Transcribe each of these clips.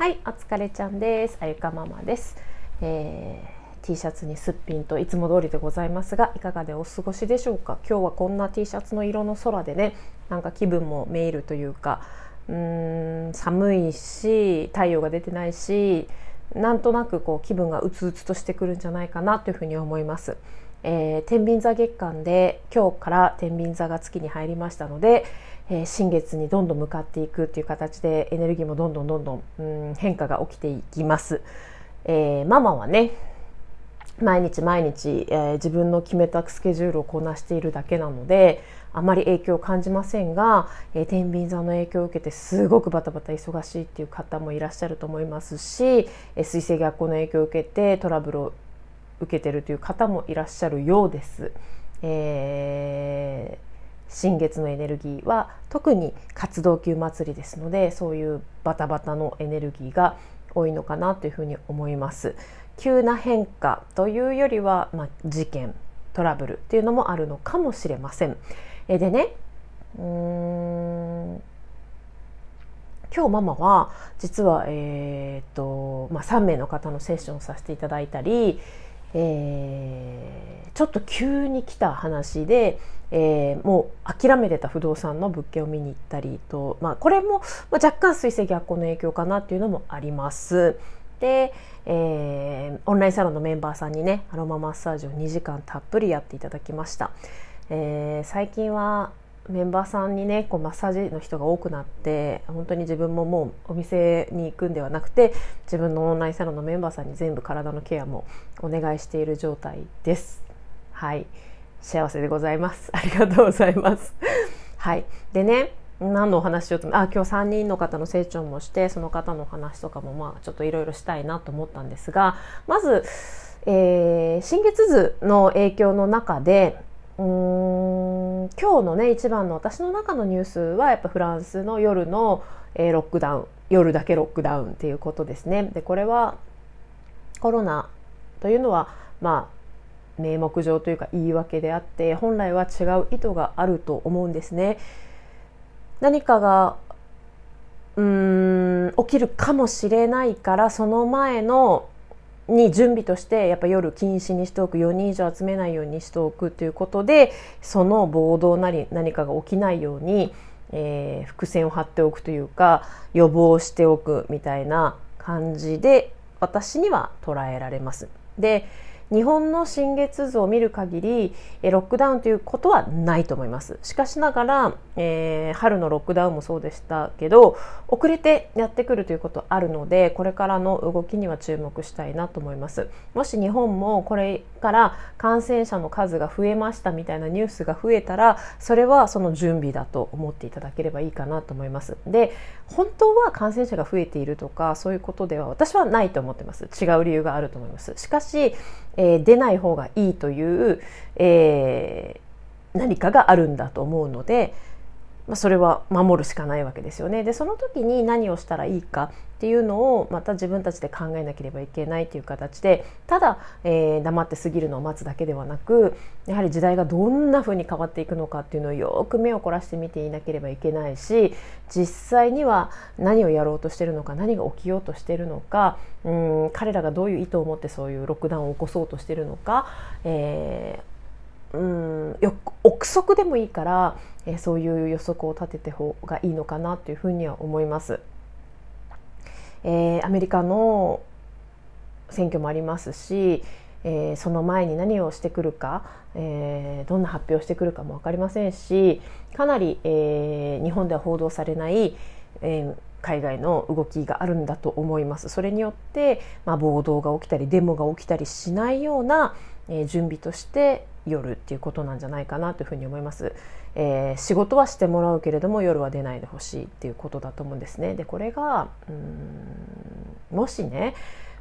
はいお疲れちゃんですあゆかママです、えー、T シャツにすっぴんといつも通りでございますがいかがでお過ごしでしょうか今日はこんな T シャツの色の空でねなんか気分もメールというかうーん寒いし太陽が出てないしなんとなくこう気分がうつうつとしてくるんじゃないかなというふうに思います。えー、天秤座月間で今日から天秤座が月に入りましたので、えー、新月にどんどん向かっていくっていう形でエネルギーもどんどんどんどんん変化が起きていきます。えー、ママはね毎日毎日、えー、自分の決めたスケジュールをこなしているだけなのであまり影響を感じませんが、えー、天秤座の影響を受けてすごくバタバタ忙しいっていう方もいらっしゃると思いますし、えー、水星逆行の影響を受けてトラブルを受けてるという方もいらっしゃるようです。えー新月のエネルギーは特に活動休祭りですのでそういうバタバタのエネルギーが多いのかなというふうに思います。急な変化というよりは、まあ、事件トラブルっていうのもあるのかもしれません。えでねうーん今日ママは実は、えー、っとまあ、3名の方のセッションをさせていただいたりえー、ちょっと急に来た話で、えー、もう諦めてた不動産の物件を見に行ったりと、まあ、これも、ま若干水星逆行の影響かなっていうのもあります。で、えー、オンラインサロンのメンバーさんにねアロママッサージを2時間たっぷりやっていただきました。えー、最近はメンバーさんにねこうマッサージの人が多くなって本当に自分ももうお店に行くんではなくて自分のオンラインサロンのメンバーさんに全部体のケアもお願いしている状態です。はい幸せでございます。ありがとうございます。はい。でね、何のお話をあ今日3人の方の成長もしてその方のお話とかもまあちょっといろいろしたいなと思ったんですがまず、えー、新月図の影響の中でうーん今日のね一番の私の中のニュースはやっぱフランスの夜の、えー、ロックダウン夜だけロックダウンっていうことですね。でこれはコロナというのはまあ名目上というか言い訳であって本来は違う意図があると思うんですね。何かがうーん起きるかもしれないからその前のに準備としてやっぱ夜禁止にしておく4人以上集めないようにしておくということでその暴動なり何かが起きないように、えー、伏線を張っておくというか予防しておくみたいな感じで私には捉えられます。で日本の新月図を見る限りロックダウンということはないと思いますしかしながら、えー、春のロックダウンもそうでしたけど遅れてやってくるということあるのでこれからの動きには注目したいなと思いますもし日本もこれから感染者の数が増えましたみたいなニュースが増えたらそれはその準備だと思っていただければいいかなと思いますで本当は感染者が増えているとかそういうことでは私はないと思ってます違う理由があると思いますしかしえー、出ない方がいいという、えー、何かがあるんだと思うので、まあ、それは守るしかないわけですよね。でその時に何をしたらいいかっていうのをまた自分たちで考えなければいけないという形でただ、えー、黙って過ぎるのを待つだけではなくやはり時代がどんな風に変わっていくのかっていうのをよく目を凝らして見ていなければいけないし実際には何をやろうとしてるのか何が起きようとしてるのかうん彼らがどういう意図を持ってそういうロックダウンを起こそうとしてるのか、えーうんよ憶測でもいいから、えー、そういう予測を立てた方がいいのかなというふうには思います。えー、アメリカの選挙もありますし、えー、その前に何をしてくるか、えー、どんな発表をしてくるかも分かりませんしかなり、えー、日本では報道されない、え海外の動きがあるんだと思います。それによって、まあ、暴動が起きたりデモが起きたりしないような、え準備として、夜っていうことなんじゃないかなというふうに思います、えー、仕事はしてもらうけれども夜は出ないでほしいっていうことだと思うんですねでこれがうんもしね、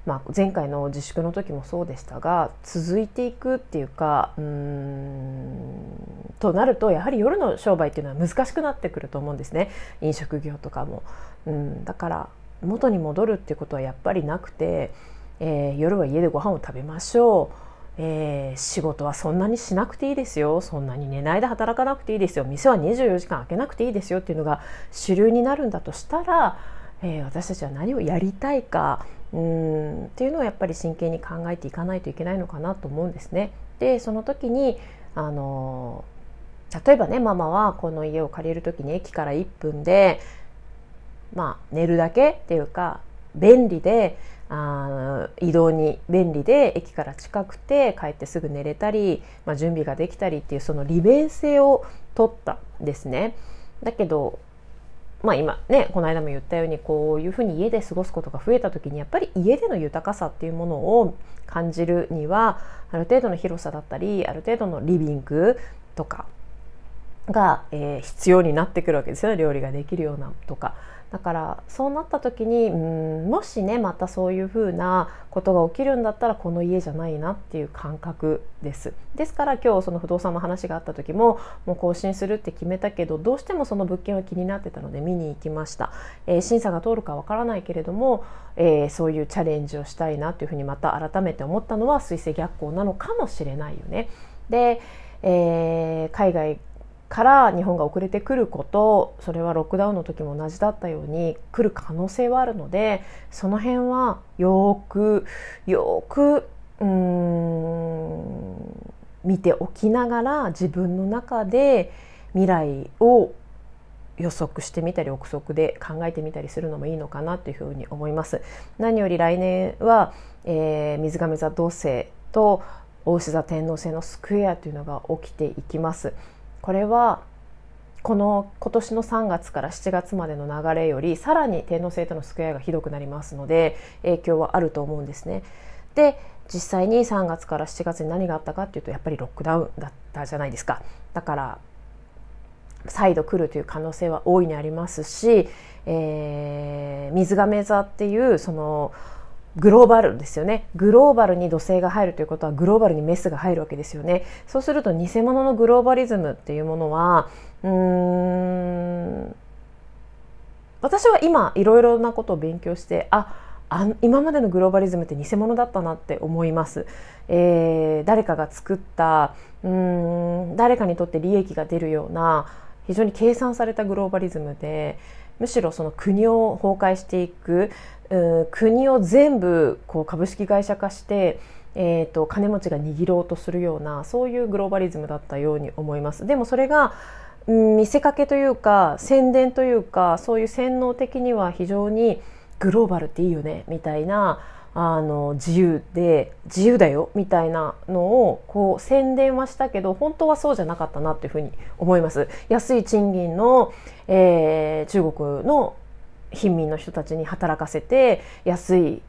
まあ、前回の自粛の時もそうでしたが続いていくっていうかうんとなるとやはり夜の商売っていうのは難しくなってくると思うんですね飲食業とかもうんだから元に戻るっていうことはやっぱりなくて、えー、夜は家でご飯を食べましょうえー、仕事はそんなにしなくていいですよそんなに寝ないで働かなくていいですよ店は24時間開けなくていいですよっていうのが主流になるんだとしたら、えー、私たちは何をやりたいかうんっていうのをやっぱり真剣に考えていかないといけないのかなと思うんですね。でその時にあの例えばねママはこの家を借りる時に駅から1分でまあ寝るだけっていうか便利であ移動に便利で駅から近くて帰ってすぐ寝れたり、まあ、準備ができたりっていうその利便性を取ったですね。だけどまあ今ねこの間も言ったようにこういうふうに家で過ごすことが増えた時にやっぱり家での豊かさっていうものを感じるにはある程度の広さだったりある程度のリビングとかが、えー、必要になってくるわけですよね料理ができるようなとか。だからそうなった時にうんもしねまたそういうふうなことが起きるんだったらこの家じゃないなっていう感覚ですですから今日その不動産の話があった時ももう更新するって決めたけどどうしてもその物件は気になってたので見に行きました、えー、審査が通るかわからないけれども、えー、そういうチャレンジをしたいなというふうにまた改めて思ったのは水星逆行なのかもしれないよねで、えー、海外から日本が遅れてくることそれはロックダウンの時も同じだったように来る可能性はあるのでその辺はよくよくうん見ておきながら自分の中で未来を予測してみたり憶測で考えてみたりするのもいいのかなというふうに思います。何より来年は、えー、水亀座同星と大牛座天王星のスクエアというのが起きていきます。これはこの今年の3月から7月までの流れよりさらに天皇制とのスクエアがひどくなりますので影響はあると思うんですね。で実際に3月から7月に何があったかっていうとやっぱりロックダウンだったじゃないですか。だから再度来るという可能性は大いにありますし、えー、水亀座っていうそのグローバルですよねグローバルに土星が入るということはグローバルにメスが入るわけですよねそうすると偽物のグローバリズムっていうものはうーん私は今いろいろなことを勉強してああ今までのグローバリズムって偽物だったなって思います、えー、誰かが作ったうん誰かにとって利益が出るような非常に計算されたグローバリズムでむしろその国を崩壊していく、国を全部こう株式会社化して、えーと、と金持ちが握ろうとするようなそういうグローバリズムだったように思います。でもそれが見せかけというか宣伝というかそういう洗脳的には非常にグローバルっていいよねみたいなあの自由で自由だよみたいなのをこう宣伝はしたけど本当はそうじゃなかったなというふうに思います安い賃金の、えー、中国の貧民の人たちに働かせて安い、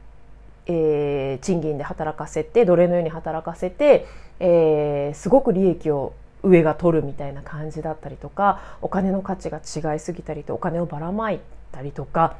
えー、賃金で働かせて奴隷のように働かせて、えー、すごく利益を上が取るみたいな感じだったりとかお金の価値が違いすぎたりとお金をばらまいたりとか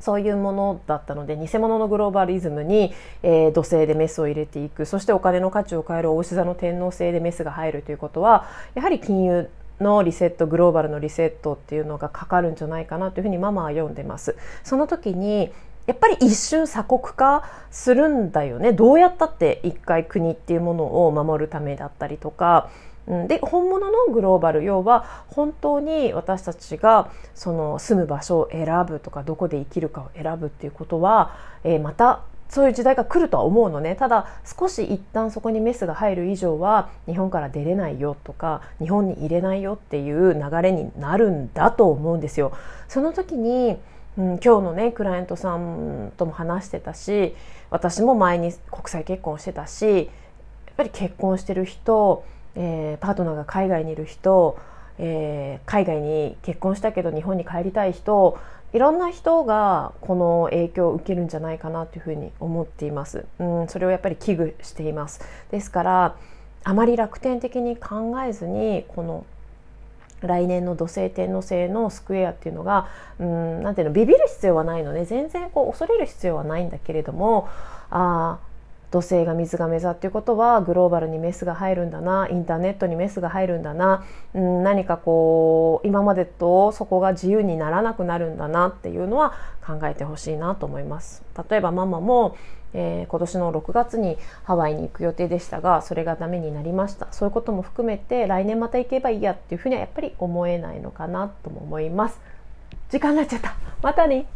そういうものだったので偽物のグローバリズムに、えー、土星でメスを入れていくそしてお金の価値を変える大牛座の天皇星でメスが入るということはやはり金融のリセットグローバルのリセットっていうのがかかるんじゃないかなというふうにママは読んでます。その時にやっぱり一瞬鎖国化するんだよねどうやったって一回国っていうものを守るためだったりとかうん、で本物のグローバル要は本当に私たちがその住む場所を選ぶとかどこで生きるかを選ぶっていうことは、えー、またそういう時代が来るとは思うのねただ少し一旦そこにメスが入る以上は日本から出れないよとか日本に入れないよっていう流れになるんだと思うんですよ。その時に今日のねクライアントさんとも話してたし私も前に国際結婚してたしやっぱり結婚してる人えー、パートナーが海外にいる人、えー、海外に結婚したけど日本に帰りたい人いろんな人がこの影響を受けるんじゃないかなというふうに思っています。うん、それをやっぱり危惧しています。ですからあまり楽天的に考えずにこの来年の土星天王星のスクエアっていうのがうんなんていうのビビる必要はないので全然こう恐れる必要はないんだけれどもああ土星が水亀座っていうことはグローバルにメスが入るんだなインターネットにメスが入るんだな、うん、何かこう今までとそこが自由にならなくなるんだなっていうのは考えてほしいなと思います。例えばママもえー、今年の6月にハワイに行く予定でしたがそれがダメになりましたそういうことも含めて来年また行けばいいやっていうふうにはやっぱり思えないのかなとも思います時間になっちゃったまたね